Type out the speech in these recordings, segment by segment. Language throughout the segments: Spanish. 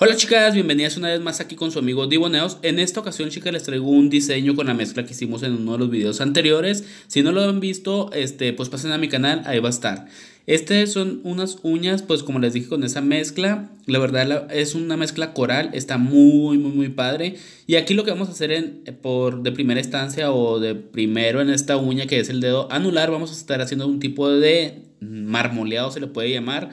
Hola chicas, bienvenidas una vez más aquí con su amigo Diboneos. En esta ocasión chicas les traigo un diseño con la mezcla que hicimos en uno de los videos anteriores. Si no lo han visto, este, pues pasen a mi canal, ahí va a estar. Estas son unas uñas, pues como les dije con esa mezcla, la verdad es una mezcla coral, está muy, muy, muy padre. Y aquí lo que vamos a hacer en, eh, por de primera instancia o de primero en esta uña que es el dedo anular, vamos a estar haciendo un tipo de marmoleado, se le puede llamar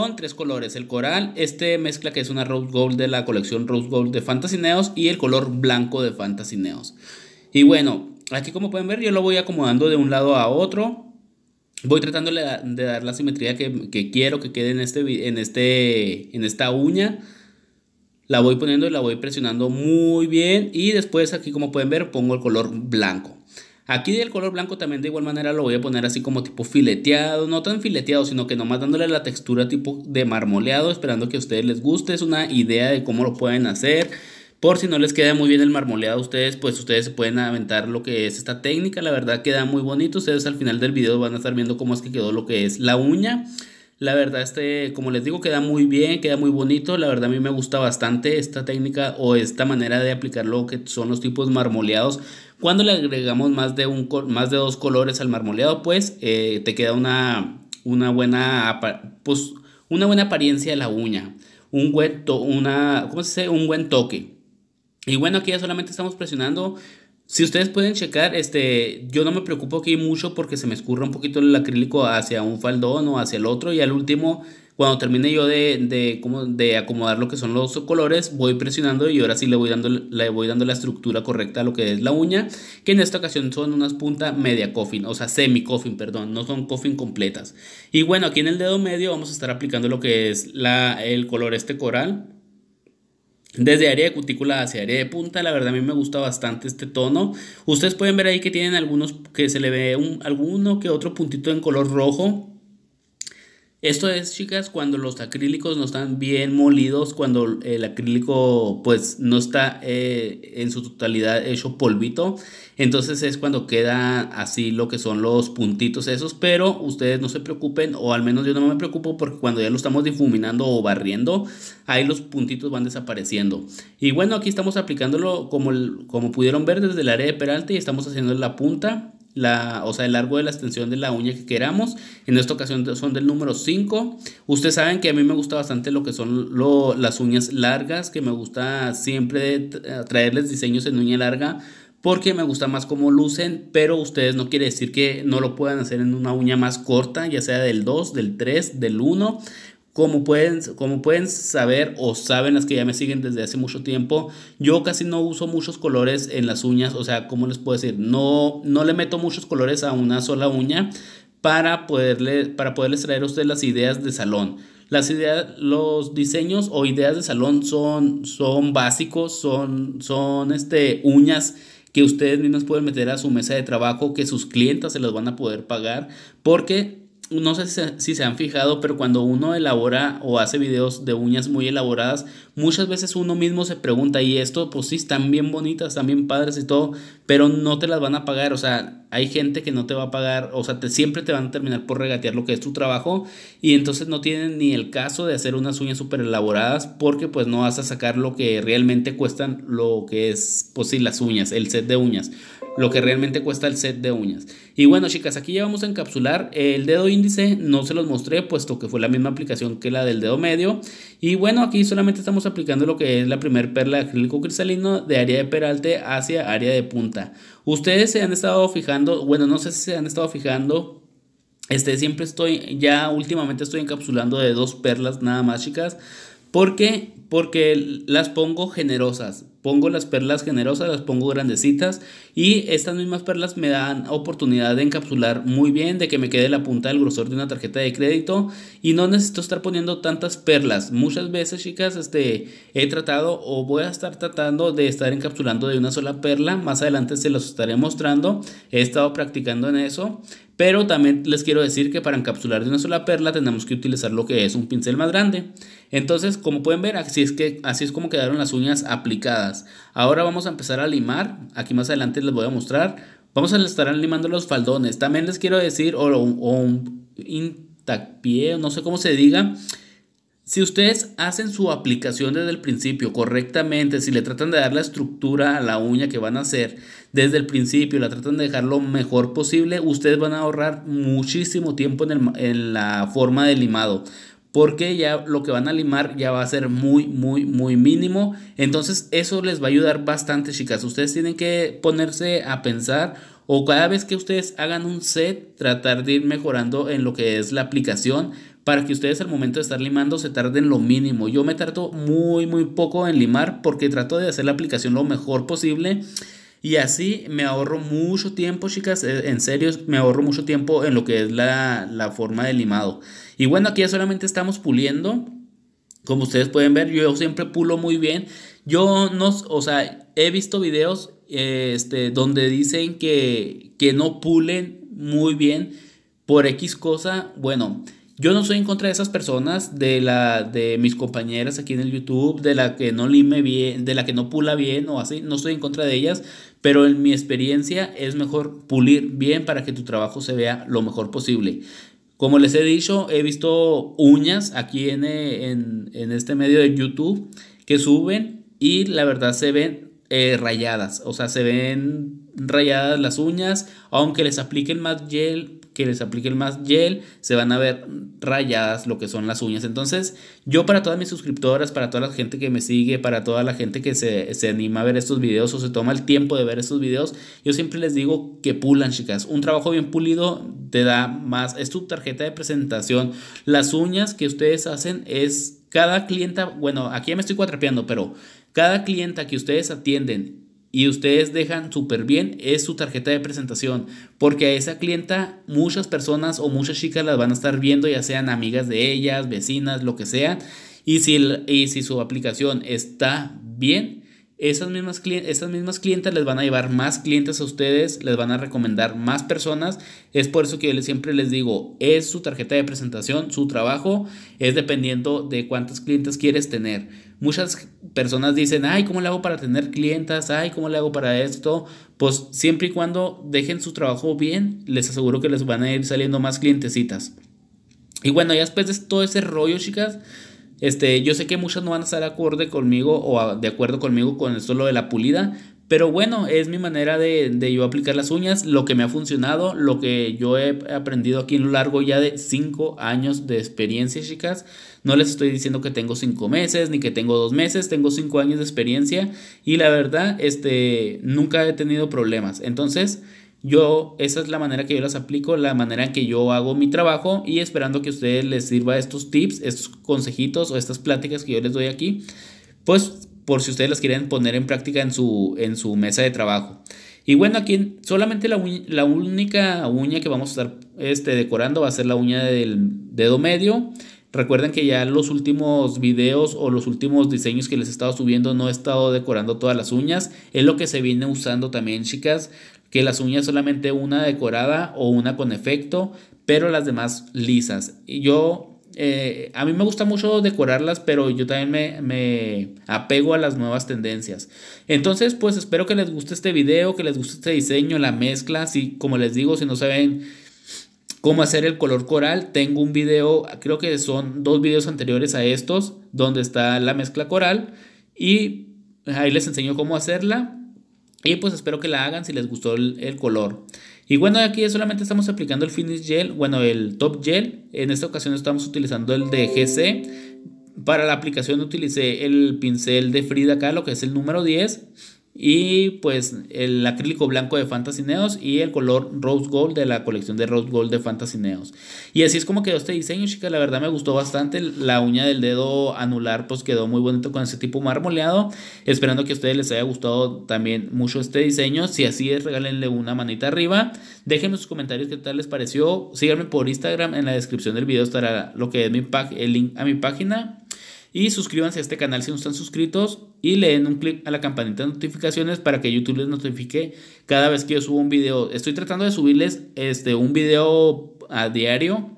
con tres colores, el coral, este mezcla que es una Rose Gold de la colección Rose Gold de Fantasy Neos y el color blanco de Fantasy Neos. Y bueno, aquí como pueden ver yo lo voy acomodando de un lado a otro. Voy tratando de dar la simetría que, quiero que quede en, este, en, este, en esta uña. La voy poniendo y la voy presionando muy bien. Y después aquí como pueden ver pongo el color blanco. Aquí del color blanco también de igual manera lo voy a poner así como tipo fileteado, no tan fileteado, sino que nomás dándole la textura tipo de marmoleado, esperando que a ustedes les guste, es una idea de cómo lo pueden hacer. Por si no les queda muy bien el marmoleado a ustedes, pues ustedes se pueden aventar lo que es esta técnica, la verdad queda muy bonito, ustedes al final del video van a estar viendo cómo es que quedó lo que es la uña. La verdad, este, como les digo, queda muy bien, queda muy bonito. La verdad, a mí me gusta bastante esta técnica o esta manera de aplicar lo que son los tipos marmoleados cuando le agregamos más de, un, más de dos colores al marmoleado, pues eh, te queda una, una, buena, pues, una buena apariencia de la uña. Un buen, una, ¿cómo se dice? un buen toque. Y bueno, aquí ya solamente estamos presionando. Si ustedes pueden checar, este, yo no me preocupo aquí mucho porque se me escurra un poquito el acrílico hacia un faldón o hacia el otro. Y al último cuando termine yo de, de, de acomodar lo que son los colores, voy presionando y ahora sí le voy, dando, le voy dando la estructura correcta a lo que es la uña, que en esta ocasión son unas puntas media coffin, o sea, semi coffin, perdón, no son coffin completas. Y bueno, aquí en el dedo medio vamos a estar aplicando lo que es la, el color este coral, desde área de cutícula hacia área de punta, la verdad a mí me gusta bastante este tono. Ustedes pueden ver ahí que tienen algunos que se le ve un, alguno que otro puntito en color rojo. Esto es, chicas, cuando los acrílicos no están bien molidos, cuando el acrílico pues no está eh, en su totalidad hecho polvito. Entonces es cuando queda así lo que son los puntitos esos, pero ustedes no se preocupen, o al menos yo no me preocupo porque cuando ya lo estamos difuminando o barriendo, ahí los puntitos van desapareciendo. Y bueno, aquí estamos aplicándolo como, como pudieron ver desde el área de peralta y estamos haciendo la punta la, o sea, el largo de la extensión de la uña que queramos. En esta ocasión son del número 5. Ustedes saben que a mí me gusta bastante lo que son las uñas largas, que me gusta siempre eh, traerles diseños en uña larga porque me gusta más cómo lucen, pero ustedes no quiere decir que no lo puedan hacer en una uña más corta, ya sea del 2, del 3, del 1, como pueden, como pueden saber o saben las que ya me siguen desde hace mucho tiempo, yo casi no uso muchos colores en las uñas, o sea, ¿cómo les puedo decir? No, no le meto muchos colores a una sola uña para, poderle, para poderles traer a ustedes las ideas de salón. Las ideas, los diseños o ideas de salón son, son básicos, son, son este, uñas que ustedes mismos pueden meter a su mesa de trabajo, que sus clientes se las van a poder pagar, porque no sé si se han fijado, pero cuando uno elabora o hace videos de uñas muy elaboradas, muchas veces uno mismo se pregunta, y esto, pues sí, están bien bonitas, están bien padres y todo, pero no te las van a pagar, o sea, hay gente que no te va a pagar, o sea, te, siempre te van a terminar por regatear lo que es tu trabajo, y entonces no tienen ni el caso de hacer unas uñas súper elaboradas, porque pues no vas a sacar lo que realmente cuestan lo que es, pues sí, las uñas, el set de uñas lo que realmente cuesta el set de uñas. Y bueno, chicas, aquí ya vamos a encapsular el dedo índice. No se los mostré, puesto que fue la misma aplicación que la del dedo medio. Y bueno, aquí solamente estamos aplicando lo que es la primer perla de acrílico cristalino de área de peralte hacia área de punta. Ustedes se han estado fijando, bueno, no sé si se han estado fijando. Este, siempre estoy, ya últimamente estoy encapsulando de dos perlas nada más, chicas. Porque porque las pongo generosas, pongo las perlas generosas, las pongo grandecitas y estas mismas perlas me dan oportunidad de encapsular muy bien, de que me quede la punta del grosor de una tarjeta de crédito y no necesito estar poniendo tantas perlas. Muchas veces, chicas, este, he tratado o voy a estar tratando de estar encapsulando de una sola perla, más adelante se los estaré mostrando, he estado practicando en eso, pero también les quiero decir que para encapsular de una sola perla tenemos que utilizar lo que es un pincel más grande. Entonces, como pueden ver, así es, que, así es como quedaron las uñas aplicadas. Ahora vamos a empezar a limar. Aquí más adelante les voy a mostrar. Vamos a estar limando los faldones. También les quiero decir, o, un, intact pie no sé cómo se diga si ustedes hacen su aplicación desde el principio correctamente, si le tratan de dar la estructura a la uña que van a hacer desde el principio, la tratan de dejar lo mejor posible, ustedes van a ahorrar muchísimo tiempo en, la forma de limado porque ya lo que van a limar ya va a ser muy, muy, muy mínimo. Entonces eso les va a ayudar bastante, chicas. Ustedes tienen que ponerse a pensar o cada vez que ustedes hagan un set, tratar de ir mejorando en lo que es la aplicación para que ustedes al momento de estar limando se tarden lo mínimo. Yo me tardo muy, muy poco en limar porque trato de hacer la aplicación lo mejor posible y así me ahorro mucho tiempo, chicas. Eh, en serio, me ahorro mucho tiempo en lo que es la, forma de limado. Y bueno, aquí ya solamente estamos puliendo. Como ustedes pueden ver, yo siempre pulo muy bien. Yo no, o sea, he visto videos eh, este, donde dicen que, que no pulen muy bien por X cosa. Bueno, yo no soy en contra de esas personas, de la de mis compañeras aquí en el YouTube, de la que no lime bien, de la que no pula bien o así, no estoy en contra de ellas, pero en mi experiencia es mejor pulir bien para que tu trabajo se vea lo mejor posible. Como les he dicho, he visto uñas aquí en, este medio de YouTube que suben y la verdad se ven eh, rayadas, o sea, se ven rayadas las uñas, aunque les apliquen más gel, que les aplique el más gel, se van a ver rayadas lo que son las uñas. Entonces, yo para todas mis suscriptoras, para toda la gente que me sigue, para toda la gente que se, anima a ver estos videos o se toma el tiempo de ver estos videos, yo siempre les digo que pulan, chicas. Un trabajo bien pulido te da más. Es tu tarjeta de presentación. Las uñas que ustedes hacen es cada clienta, bueno, aquí ya me estoy cuatrapeando, pero cada clienta que ustedes atienden y ustedes dejan súper bien es su tarjeta de presentación, porque a esa clienta muchas personas o muchas chicas las van a estar viendo, ya sean amigas de ellas, vecinas, lo que sea, y si, y si su aplicación está bien, esas mismas, esas mismas clientas les van a llevar más clientes a ustedes, les van a recomendar más personas. Es por eso que yo siempre les digo, es su tarjeta de presentación, su trabajo, es dependiendo de cuántas clientes quieres tener. Muchas personas dicen, ay, ¿cómo le hago para tener clientas? Ay, ¿cómo le hago para esto? Pues siempre y cuando dejen su trabajo bien, les aseguro que les van a ir saliendo más clientecitas. Y bueno, ya después de todo ese rollo, chicas, este, yo sé que muchas no van a estar acorde conmigo o de acuerdo conmigo con esto lo de la pulida, pero bueno, es mi manera de, yo aplicar las uñas, lo que me ha funcionado, lo que yo he aprendido aquí en lo largo ya de 5 años de experiencia, chicas. No les estoy diciendo que tengo 5 meses ni que tengo 2 meses, tengo 5 años de experiencia y la verdad, este, nunca he tenido problemas. Entonces, yo, esa es la manera que yo las aplico, la manera en que yo hago mi trabajo y esperando que a ustedes les sirva estos tips, estos consejitos o estas pláticas que yo les doy aquí pues por si ustedes las quieren poner en práctica en su, en su mesa de trabajo. Y bueno, aquí solamente la, única uña que vamos a estar este, decorando va a ser la uña del dedo medio. Recuerden que ya los últimos videos o los últimos diseños que les he estado subiendo no he estado decorando todas las uñas. Es lo que se viene usando también, chicas. Que las uñas solamente una decorada o una con efecto, pero las demás lisas. Y yo eh, a mí me gusta mucho decorarlas, pero yo también me, apego a las nuevas tendencias. Entonces, pues espero que les guste este video, que les guste este diseño, la mezcla. como les digo, si no saben cómo hacer el color coral, tengo un video, creo que son dos videos anteriores a estos, donde está la mezcla coral. Y ahí les enseño cómo hacerla. Y pues espero que la hagan si les gustó el color. Y bueno, aquí solamente estamos aplicando el finish gel, bueno, el top gel. En esta ocasión estamos utilizando el de GC. Para la aplicación utilicé el pincel de Frida acá, lo que es el número 10. Y pues el acrílico blanco de Fantasy Neos y el color Rose Gold de la colección de Rose Gold de Fantasy Neos. Y así es como quedó este diseño, chicas. La verdad me gustó bastante. La uña del dedo anular pues quedó muy bonito con ese tipo marmoleado. Esperando que a ustedes les haya gustado también mucho este diseño. Si así es, regálenle una manita arriba. Déjenme sus comentarios qué tal les pareció. Síganme por Instagram. En la descripción del video estará lo que es mi el link a mi página. Y suscríbanse a este canal si no están suscritos y le den un clic a la campanita de notificaciones para que YouTube les notifique cada vez que yo subo un video. Estoy tratando de subirles este, un video a diario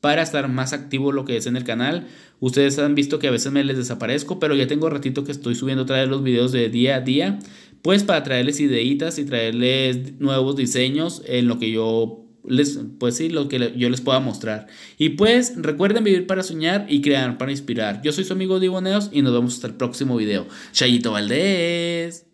para estar más activo lo que es en el canal. Ustedes han visto que a veces me les desaparezco, pero ya tengo ratito que estoy subiendo otra los videos de día a día, pues para traerles ideitas y traerles nuevos diseños en lo que yo les, pues sí, lo que yo les pueda mostrar. Y pues recuerden vivir para soñar y crear para inspirar. Yo soy su amigo Diboneos y nos vemos hasta el próximo video. Chayito Valdés.